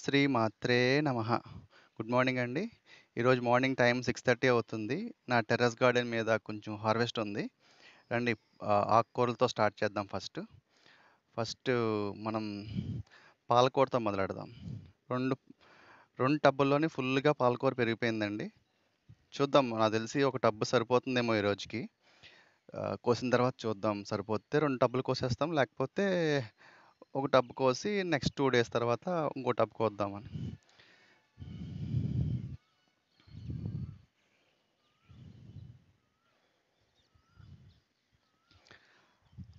శ్రీ మాత్రే నమ good morning అండి ఈరోజు మార్నింగ్ టైం సిక్స్ థర్టీ అవుతుంది నా టెర్రస్ గార్డెన్ మీద కొంచెం హార్వెస్ట్ ఉంది రండి ఆకుకూరలతో స్టార్ట్ చేద్దాం ఫస్ట్ ఫస్ట్ మనం పాలకూరతో మొదలెడదాం రెండు రెండు టబ్బుల్లోనే ఫుల్గా పాలకూర పెరిగిపోయిందండి చూద్దాం నాకు తెలిసి ఒక టబ్బు సరిపోతుందేమో ఈ రోజుకి కోసిన తర్వాత చూద్దాం సరిపోతే రెండు టబ్బులు కోసేస్తాం లేకపోతే ఒక టబ్ కోసి నెక్స్ట్ టూ డేస్ తర్వాత ఇంకో టబ్ కోద్దామని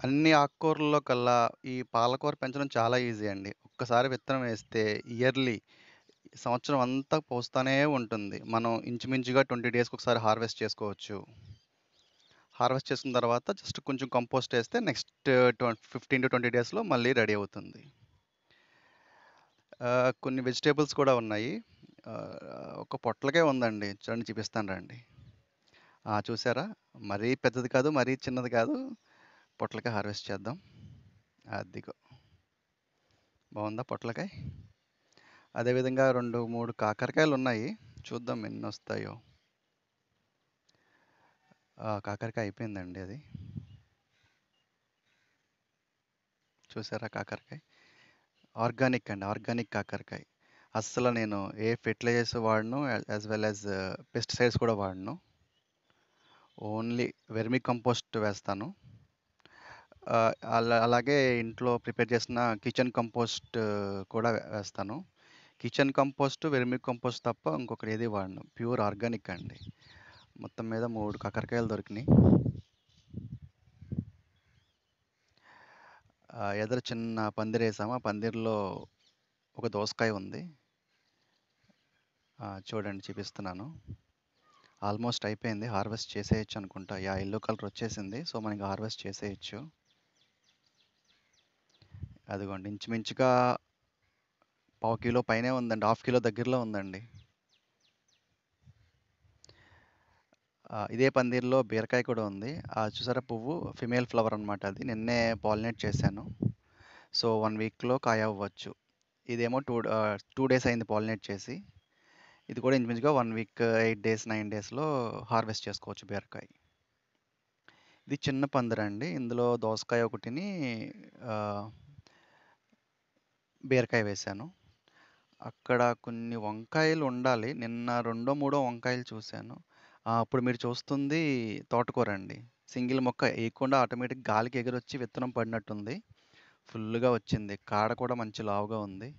అన్ని ఆకుకూరల్లో కల్లా ఈ పాలకూర పెంచడం చాలా ఈజీ అండి ఒక్కసారి విత్తనం వేస్తే ఇయర్లీ సంవత్సరం అంతా పోస్తూనే ఉంటుంది మనం ఇంచుమించుగా ట్వంటీ డేస్కి ఒకసారి హార్వెస్ట్ చేసుకోవచ్చు హార్వెస్ట్ చేసిన తర్వాత జస్ట్ కొంచెం కంపోస్ట్ వేస్తే నెక్స్ట్ ఫిఫ్టీన్ టు ట్వంటీ డేస్లో మళ్ళీ రెడీ అవుతుంది కొన్ని వెజిటేబుల్స్ కూడా ఉన్నాయి ఒక పొట్లకే ఉందండి చూడండి చూపిస్తాను రండి చూసారా మరీ పెద్దది కాదు మరీ చిన్నది కాదు పొట్లకాయ హార్వెస్ట్ చేద్దాం అద్దెకు బాగుందా పొట్లకాయ అదేవిధంగా రెండు మూడు కాకరకాయలు ఉన్నాయి చూద్దాం ఎన్ని వస్తాయో కాకరకాయ అయిపోయిందండి అది. చూసారా కాకరకాయ? ఆర్గానిక్ అండి. ఆర్గానిక్ కాకరకాయ. అస్సలు నేను ఏ ఫెర్టిలైజర్స్ వాడను. యాజ్ వెల్ యాజ్ పెస్టిసైడ్స్ కూడా వాడను. ఓన్లీ వెర్మి కంపోస్ట్ వేస్తాను. అలా అలాగే ఇంట్లో ప్రిపేర్ చేసిన కిచెన్ కంపోస్ట్ కూడా వేస్తాను. కిచెన్ కంపోస్ట్, వెర్మి కంపోస్ట్ తప్ప ఇంకొకటి ఏది వాడను. ప్యూర్ ఆర్గానిక్ అండి. మొత్తం మీద మూడు కాకరకాయలు దొరికినాయి ఎదురు చిన్న పందిరి వేసాము ఆ పందిరిలో ఒక దోసకాయ ఉంది చూడండి చూపిస్తున్నాను ఆల్మోస్ట్ అయిపోయింది హార్వెస్ట్ చేసేయచ్చు అనుకుంటా యా ఎల్లో కలర్ వచ్చేసింది సో మనకి హార్వెస్ట్ చేసేయచ్చు అదిగోండి ఇంచుమించుగా పావు కిలో పైనే ఉందండి హాఫ్ కిలో దగ్గరలో ఉందండి ఇదే పందిర్లో బీరకాయ కూడా ఉంది చూసారా పువ్వు ఫిమేల్ ఫ్లవర్ అనమాట అది నిన్నే పాలినేట్ చేశాను సో వన్ వీక్లో కాయ అవ్వచ్చు ఇదేమో టూ టూ డేస్ అయింది పాలినేట్ చేసి ఇది కూడా ఇంచుమించుగా one week eight days nine డేస్లో హార్వెస్ట్ చేసుకోవచ్చు బీరకాయ ఇది చిన్న పందిరండి ఇందులో దోసకాయ ఒకటిని బీరకాయ వేశాను అక్కడ కొన్ని వంకాయలు ఉండాలి నిన్న రెండో మూడో వంకాయలు చూశాను అప్పుడు మీరు చూస్తుంది తోటకూర అండి సింగిల్ మొక్క వేయకుండా ఆటోమేటిక్ గాలికి ఎగిరొచ్చి విత్తనం పడినట్టుంది. ఫుల్లుగా వచ్చింది. కాడ కూడా మంచి లావుగా ఉంది.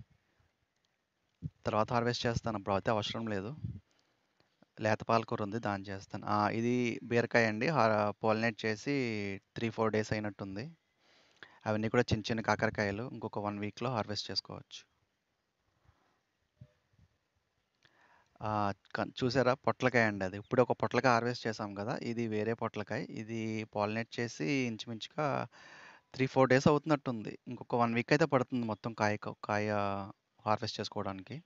తర్వాత హార్వెస్ట్ చేస్తాను. అయితే అవసరం లేదు. లేత పాలకూర ఉంది. దాన్ని చేస్తాను. ఇది బీరకాయ అండి. పోలినేట్ చేసి త్రీ ఫోర్ డేస్ అయినట్టుంది. అవన్నీ కూడా చిన్న చిన్న కాకరకాయలు. ఇంకొక వన్ వీక్‌లో హార్వెస్ట్ చేసుకోవచ్చు. చూసారా? పొట్లకాయ అండి అది. ఇప్పుడే ఒక పొట్లకాయ హార్వెస్ట్ చేసాం కదా! ఇది వేరే పొట్లకాయ. ఇది పాలినేట్ చేసి ఇంచుమించుగా త్రీ ఫోర్ డేస్ అవుతున్నట్టుంది. ఇంకొక వన్ వీక్ అయితే పడుతుంది మొత్తం కాయ కాయ హార్వెస్ట్ చేసుకోవడానికి.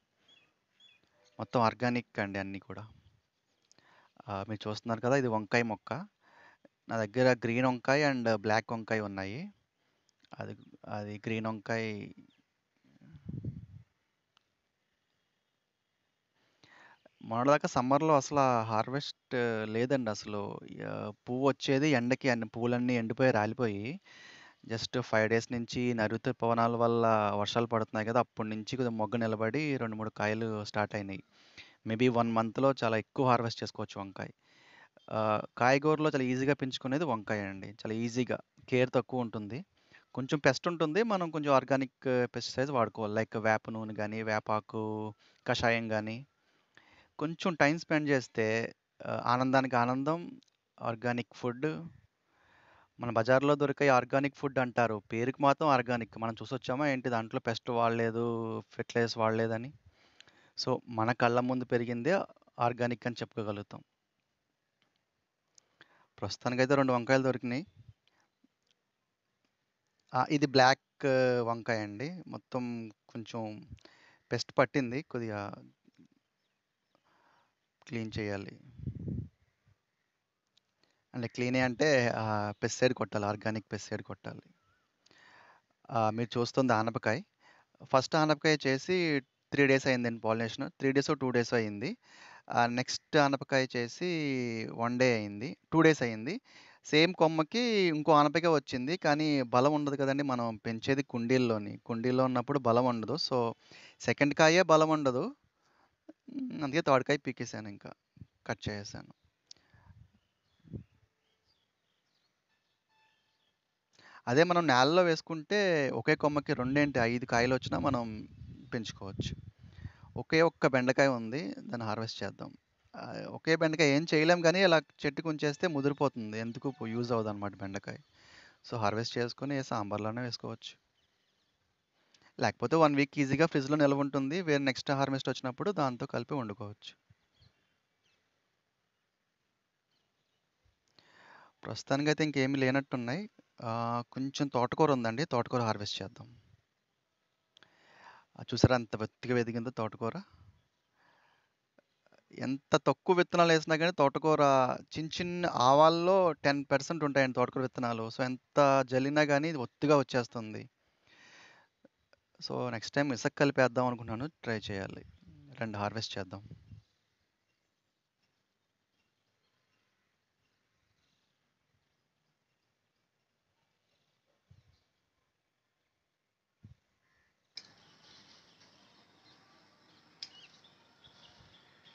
మొత్తం ఆర్గానిక్ అండి అన్నీ కూడా. మీరు చూస్తున్నారు కదా! ఇది వంకాయ మొక్క. నా దగ్గర గ్రీన్ వంకాయ అండ్ బ్లాక్ వంకాయ ఉన్నాయి. అది అది గ్రీన్ వంకాయ మొన్నటిదాకా సమ్మర్‌లో అసలు హార్వెస్ట్ లేదండి అసలు. పువ్వు వచ్చేది ఎండకి అన్ని పూలన్నీ ఎండిపోయి, రాలిపోయి జస్ట్ ఫైవ్ డేస్ నుంచి నరుత పవనాల వల్ల వర్షాలు పడుతున్నాయి కదా! అప్పటి నుంచి కొద్దిగా మొగ్గ నిలబడి రెండు మూడు కాయలు స్టార్ట్ అయినాయి. మేబీ వన్ మంత్‌లో చాలా ఎక్కువ హార్వెస్ట్ చేసుకోవచ్చు వంకాయ. కాయగూరలో చాలా ఈజీగా పెంచుకునేది వంకాయ అండి. చాలా ఈజీగా కేర్ తక్కువ ఉంటుంది. కొంచెం పెస్ట్ ఉంటుంది. మనం కొంచెం ఆర్గానిక్ పెస్టిసైడ్స్ వాడుకోవాలి. లైక్ వేప నూనె కానీ వేపాకు కషాయం కానీ కొంచెం టైం స్పెండ్ చేస్తే ఆనందానికి ఆనందం, ఆర్గానిక్ ఫుడ్. మన బజార్‌లో దొరికే ఆర్గానిక్ ఫుడ్ అంటారు. పేరుకి మాత్రం ఆర్గానిక్. మనం చూసొచ్చామా ఏంటి దాంట్లో పెస్ట్ వాడలేదు, ఫెర్టిలైజర్స్ వాడలేదని. సో, మన కళ్ళ ముందు పెరిగిందే ఆర్గానిక్ అని చెప్పుకోగలుగుతాం. ప్రస్తుతానికైతే రెండు వంకాయలు దొరికినాయి ఇది బ్లాక్ వంకాయ అండి మొత్తం కొంచెం పెస్ట్ పట్టింది. కొద్దిగా క్లీన్ చేయాలి అంటే క్లీన్ అంటే పెస్సైడ్ కొట్టాలి ఆర్గానిక్ పెస్సైడ్ కొట్టాలి మీరు చూస్తుంది ఆనపకాయ ఫస్ట్ ఆనపకాయ చేసి త్రీ డేస్ అయిందండి pollination three days two days అయింది నెక్స్ట్ ఆనపకాయ చేసి వన్ డే అయింది టూ డేస్ అయింది సేమ్ కొమ్మకి ఇంకో ఆనపకాయ వచ్చింది కానీ బలం ఉండదు కదండి మనం పెంచేది కుండీల్లోని కుండీల్లో ఉన్నప్పుడు బలం ఉండదు సో సెకండ్ కాయే బలం ఉండదు అందుకే తాడుకాయ పీకేసాను ఇంకా కట్ చేసేసాను అదే మనం నేలలో వేసుకుంటే ఒకే కొమ్మకి రెండేంటి ఐదు కాయలు వచ్చినా మనం పెంచుకోవచ్చు ఒకే ఒక్క బెండకాయ ఉంది దాన్ని హార్వెస్ట్ చేద్దాం ఒకే బెండకాయ ఏం చేయలేం కానీ ఇలా చెట్టుకు ఉంచేస్తే ముదిరిపోతుంది ఎందుకు యూజ్ అవ్వదు అనమాట బెండకాయ సో హార్వెస్ట్ చేసుకొని సాంబార్లోనే వేసుకోవచ్చు లేకపోతే వన్ వీక్ ఈజీగా ఫ్రిడ్జ్లో నిల్వ ఉంటుంది వేరే నెక్స్ట్ హార్వెస్ట్ వచ్చినప్పుడు దాంతో కలిపి వండుకోవచ్చు ప్రస్తుతానికి అయితే ఇంకేమీ లేనట్టున్నాయి కొంచెం తోటకూర ఉందండి తోటకూర హార్వెస్ట్ చేద్దాం చూసారా అంత వెత్తిగా ఎదిగిందో తోటకూర ఎంత తక్కువ విత్తనాలు వేసినా కానీ తోటకూర చిన్న చిన్న ఆవాల్లో టెన్ పర్సెంట్ ఉంటాయండి తోటకూర విత్తనాలు సో ఎంత జల్లినా కానీ ఒత్తిగా వచ్చేస్తుంది సో నెక్స్ట్ టైం ఇసుక కలిపేద్దాం అనుకున్నాను ట్రై చేయాలి రెండు హార్వెస్ట్ చేద్దాం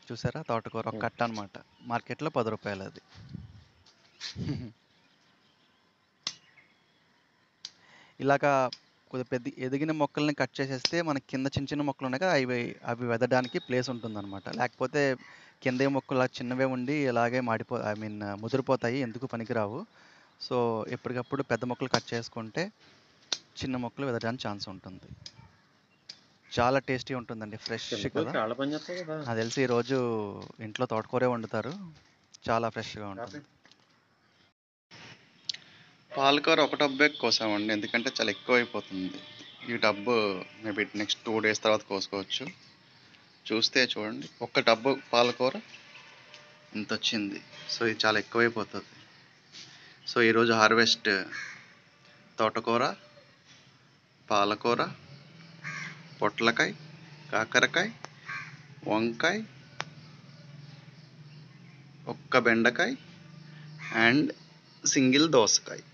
చూసారా తోటకూర ఒక కట్ట అనమాట మార్కెట్లో పది రూపాయలు అది ఇలాగా కొద్దిగా పెద్ద ఎదిగిన మొక్కల్ని కట్ చేసేస్తే మనకి కింద చిన్న చిన్న మొక్కలు ఉన్నాయి కదా అవి అవి వెదడానికి ప్లేస్ ఉంటుంది అనమాట లేకపోతే కింద మొక్కలు చిన్నవే ఉండి ఇలాగే మాడిపో ఐ మీన్ ముదిరిపోతాయి ఎందుకు పనికిరావు సో ఎప్పటికప్పుడు పెద్ద మొక్కలు కట్ చేసుకుంటే చిన్న మొక్కలు వెదడానికి ఛాన్స్ ఉంటుంది చాలా టేస్టీ ఉంటుందండి ఫ్రెష్ కదా నాకు తెలిసి ఈరోజు ఇంట్లో తోటకూరే వండుతారు చాలా ఫ్రెష్గా ఉంటుంది పాలకూర ఒక డబ్బే కోసామండి ఎందుకంటే చాలా ఎక్కువ అయిపోతుంది ఈ డబ్బు మేబీ నెక్స్ట్ టూ డేస్ తర్వాత కోసుకోవచ్చు చూస్తే చూడండి ఒక డబ్బు పాలకూర ఇంత వచ్చింది సో ఇది చాలా ఎక్కువైపోతుంది సో ఈరోజు హార్వెస్ట్ తోటకూర పాలకూర పొట్లకాయ కాకరకాయ వంకాయ ఒక్క బెండకాయ అండ్ సింగిల్ దోసకాయ